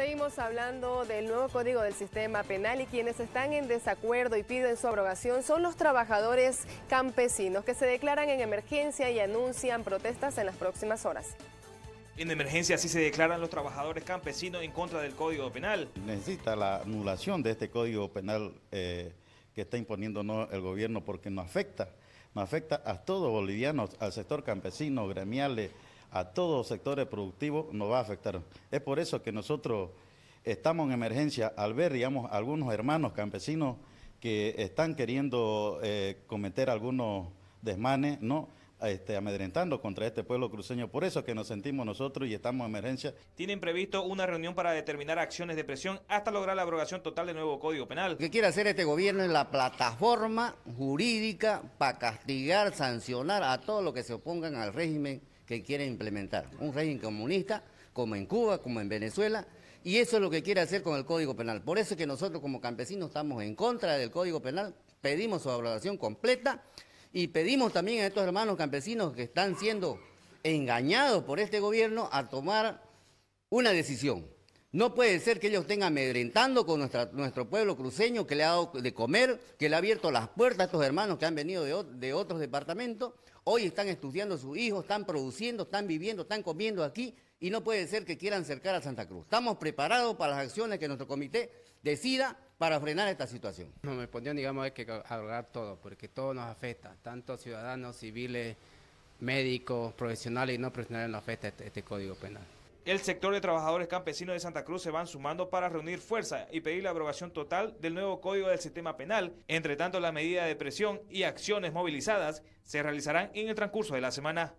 Seguimos hablando del nuevo código del sistema penal y quienes están en desacuerdo y piden su abrogación son los trabajadores campesinos que se declaran en emergencia y anuncian protestas en las próximas horas. En emergencia así se declaran los trabajadores campesinos en contra del código penal. Necesita la anulación de este código penal eh, que está imponiéndonos el gobierno porque nos afecta, nos afecta a todos bolivianos, al sector campesino, gremiales, a todos los sectores productivos nos va a afectar. Es por eso que nosotros estamos en emergencia al ver, digamos, algunos hermanos campesinos que están queriendo eh, cometer algunos desmanes, ¿no? Este, amedrentando contra este pueblo cruceño. Por eso que nos sentimos nosotros y estamos en emergencia. Tienen previsto una reunión para determinar acciones de presión hasta lograr la abrogación total del nuevo Código Penal. ¿Qué quiere hacer este gobierno es la plataforma jurídica para castigar, sancionar a todos los que se opongan al régimen que quiere implementar, un régimen comunista, como en Cuba, como en Venezuela, y eso es lo que quiere hacer con el Código Penal. Por eso es que nosotros como campesinos estamos en contra del Código Penal, pedimos su abrogación completa y pedimos también a estos hermanos campesinos que están siendo engañados por este gobierno a tomar una decisión. No puede ser que ellos estén amedrentando con nuestro pueblo cruceño que le ha dado de comer, que le ha abierto las puertas a estos hermanos que han venido de, otros departamentos. Hoy están estudiando a sus hijos, están produciendo, están viviendo, están comiendo aquí y no puede ser que quieran cercar a Santa Cruz. Estamos preparados para las acciones que nuestro comité decida para frenar esta situación. me respondieron, digamos, hay que abrogar todo, porque todo nos afecta, tanto ciudadanos, civiles, médicos, profesionales y no profesionales nos afecta este, este código penal. El sector de trabajadores campesinos de Santa Cruz se van sumando para reunir fuerza y pedir la abrogación total del nuevo código del sistema penal. Entre tanto, la medida de presión y acciones movilizadas se realizarán en el transcurso de la semana.